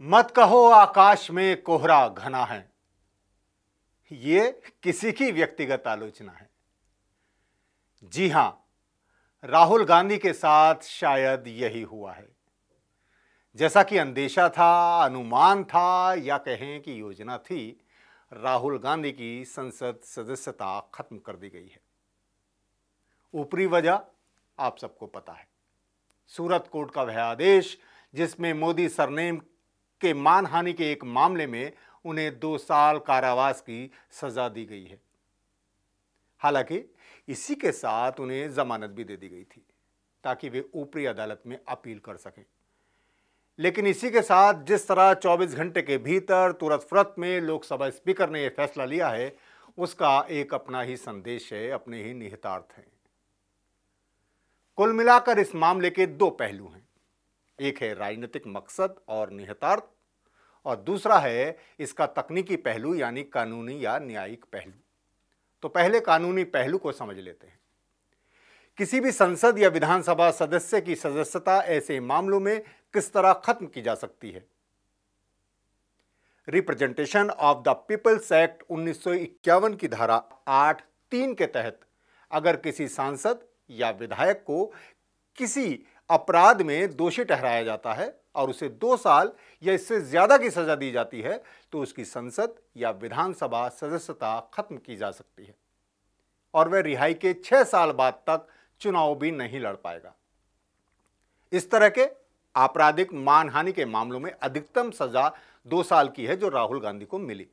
मत कहो आकाश में कोहरा घना है ये किसी की व्यक्तिगत आलोचना है जी हां राहुल गांधी के साथ शायद यही हुआ है जैसा कि अंदेशा था अनुमान था या कहें कि योजना थी राहुल गांधी की संसद सदस्यता खत्म कर दी गई है ऊपरी वजह आप सबको पता है सूरत कोर्ट का वह आदेश जिसमें मोदी सरनेम के मानहानि के एक मामले में उन्हें दो साल कारावास की सजा दी गई है हालांकि इसी के साथ उन्हें जमानत भी दे दी गई थी ताकि वे ऊपरी अदालत में अपील कर सकें लेकिन इसी के साथ जिस तरह 24 घंटे के भीतर तुरंत फुरत में लोकसभा स्पीकर ने यह फैसला लिया है उसका एक अपना ही संदेश है अपने ही निहितार्थ हैं कुल मिलाकर इस मामले के दो पहलू हैं एक है राजनीतिक मकसद और निहितार्थ और दूसरा है इसका तकनीकी पहलू यानी कानूनी या न्यायिक पहलू तो पहले कानूनी पहलू को समझ लेते हैं किसी भी संसद या विधानसभा सदस्य की सदस्यता ऐसे मामलों में किस तरह खत्म की जा सकती है representation of the people's act उन्नीस की धारा आठ तीन के तहत अगर किसी सांसद या विधायक को किसी अपराध में दोषी ठहराया जाता है और उसे दो साल या इससे ज़्यादा की सज़ा दी जाती है तो उसकी संसद या विधानसभा सदस्यता खत्म की जा सकती है और वह रिहाई के छह साल बाद तक चुनाव भी नहीं लड़ पाएगा इस तरह के आपराधिक मानहानि के मामलों में अधिकतम सजा दो साल की है जो राहुल गांधी को मिली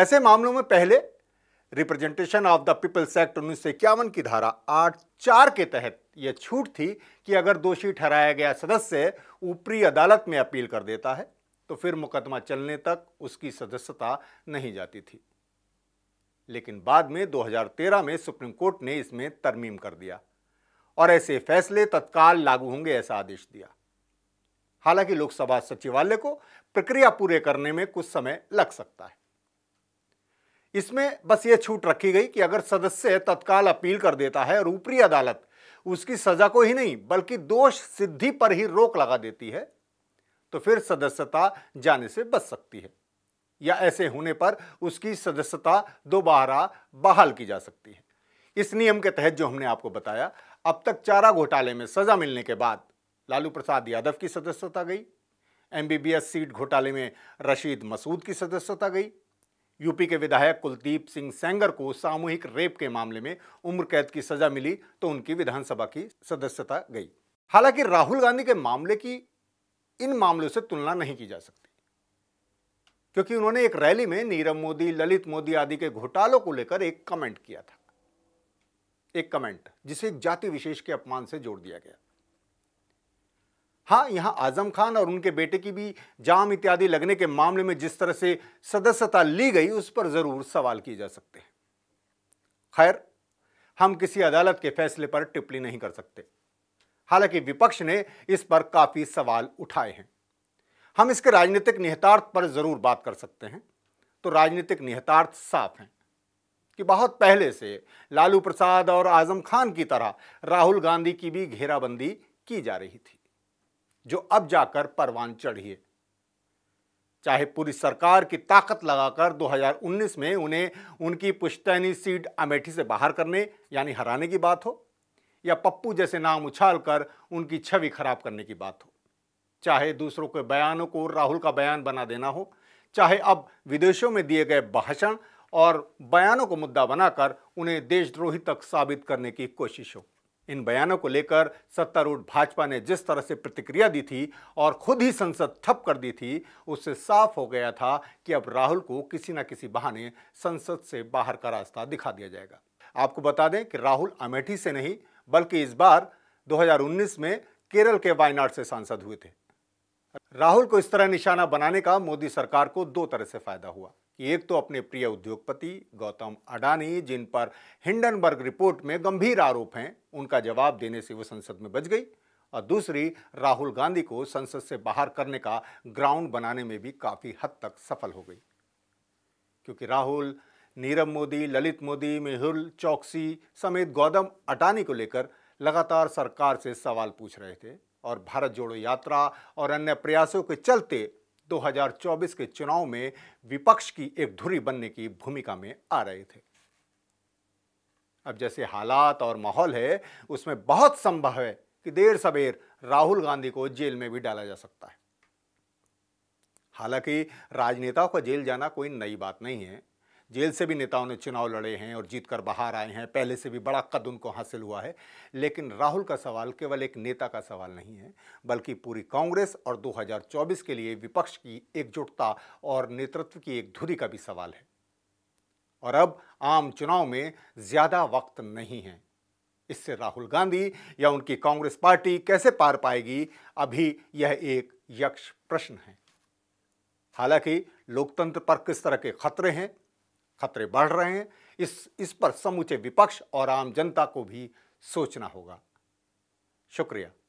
ऐसे मामलों में पहले representation of the people's act उन्नीस की धारा आठ चार के तहत यह छूट थी कि अगर दोषी ठहराया गया सदस्य ऊपरी अदालत में अपील कर देता है तो फिर मुकदमा चलने तक उसकी सदस्यता नहीं जाती थी लेकिन बाद में 2013 में सुप्रीम कोर्ट ने इसमें तरमीम कर दिया और ऐसे फैसले तत्काल लागू होंगे ऐसा आदेश दिया हालांकि लोकसभा सचिवालय को प्रक्रिया पूरे करने में कुछ समय लग सकता है इसमें बस ये छूट रखी गई कि अगर सदस्य तत्काल अपील कर देता है और ऊपरी अदालत उसकी सजा को ही नहीं बल्कि दोष सिद्धि पर ही रोक लगा देती है तो फिर सदस्यता जाने से बच सकती है या ऐसे होने पर उसकी सदस्यता दोबारा बहाल की जा सकती है इस नियम के तहत जो हमने आपको बताया अब तक चारा घोटाले में सजा मिलने के बाद लालू प्रसाद यादव की सदस्यता गई एमबीबीएस सीट घोटाले में रशीद मसूद की सदस्यता गई यूपी के विधायक कुलदीप सिंह सेंगर को सामूहिक रेप के मामले में उम्र कैद की सजा मिली तो उनकी विधानसभा की सदस्यता गई हालांकि राहुल गांधी के मामले की इन मामलों से तुलना नहीं की जा सकती क्योंकि उन्होंने एक रैली में नीरव मोदी ललित मोदी आदि के घोटालों को लेकर एक कमेंट किया था एक कमेंट जिसे एक जाति विशेष के अपमान से जोड़ दिया गया हाँ यहाँ आजम खान और उनके बेटे की भी जाम इत्यादि लगने के मामले में जिस तरह से सदस्यता ली गई उस पर ज़रूर सवाल किए जा सकते हैं खैर हम किसी अदालत के फैसले पर टिप्पणी नहीं कर सकते हालांकि विपक्ष ने इस पर काफ़ी सवाल उठाए हैं हम इसके राजनीतिक निहितार्थ पर ज़रूर बात कर सकते हैं तो राजनीतिक निहितार्थ साफ हैं कि बहुत पहले से लालू प्रसाद और आज़म खान की तरह राहुल गांधी की भी घेराबंदी की जा रही थी जो अब जाकर परवान चढ़ी है चाहे पूरी सरकार की ताकत लगाकर 2019 में उन्हें उनकी पुश्तैनी सीट अमेठी से बाहर करने यानी हराने की बात हो या पप्पू जैसे नाम उछालकर उनकी छवि खराब करने की बात हो चाहे दूसरों के बयानों को राहुल का बयान बना देना हो चाहे अब विदेशों में दिए गए भाषण और बयानों को मुद्दा बनाकर उन्हें देशद्रोही तक साबित करने की कोशिश हो इन बयानों को लेकर सत्तारूढ़ भाजपा ने जिस तरह से प्रतिक्रिया दी थी और खुद ही संसद ठप कर दी थी उससे साफ हो गया था कि अब राहुल को किसी न किसी बहाने संसद से बाहर का रास्ता दिखा दिया जाएगा आपको बता दें कि राहुल अमेठी से नहीं बल्कि इस बार 2019 में केरल के वायनाड से सांसद हुए थे राहुल को इस तरह निशाना बनाने का मोदी सरकार को दो तरह से फायदा हुआ कि एक तो अपने प्रिय उद्योगपति गौतम अडानी जिन पर हिंडनबर्ग रिपोर्ट में गंभीर आरोप हैं उनका जवाब देने से वो संसद में बच गई और दूसरी राहुल गांधी को संसद से बाहर करने का ग्राउंड बनाने में भी काफ़ी हद तक सफल हो गई क्योंकि राहुल नीरव मोदी ललित मोदी मेहुल चौकसी समेत गौतम अडानी को लेकर लगातार सरकार से सवाल पूछ रहे थे और भारत जोड़ो यात्रा और अन्य प्रयासों के चलते 2024 के चुनाव में विपक्ष की एक धुरी बनने की भूमिका में आ रहे थे अब जैसे हालात और माहौल है उसमें बहुत संभव है कि देर सवेर राहुल गांधी को जेल में भी डाला जा सकता है हालांकि राजनेताओं को जेल जाना कोई नई बात नहीं है जेल से भी नेताओं ने चुनाव लड़े हैं और जीत कर बाहर आए हैं पहले से भी बड़ा कद उनको हासिल हुआ है लेकिन राहुल का सवाल केवल एक नेता का सवाल नहीं है बल्कि पूरी कांग्रेस और 2024 के लिए विपक्ष की एकजुटता और नेतृत्व की एक धुरी का भी सवाल है और अब आम चुनाव में ज़्यादा वक्त नहीं है इससे राहुल गांधी या उनकी कांग्रेस पार्टी कैसे पार पाएगी अभी यह एक यक्ष प्रश्न है हालांकि लोकतंत्र पर किस तरह के खतरे हैं खतरे बढ़ रहे हैं इस इस पर समूचे विपक्ष और आम जनता को भी सोचना होगा शुक्रिया